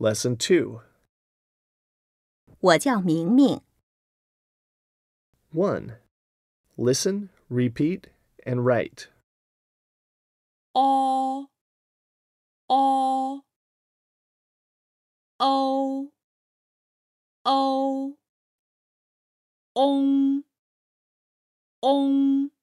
Lesson 2我叫明明. 1. Listen, repeat, and write. O O O O Om Om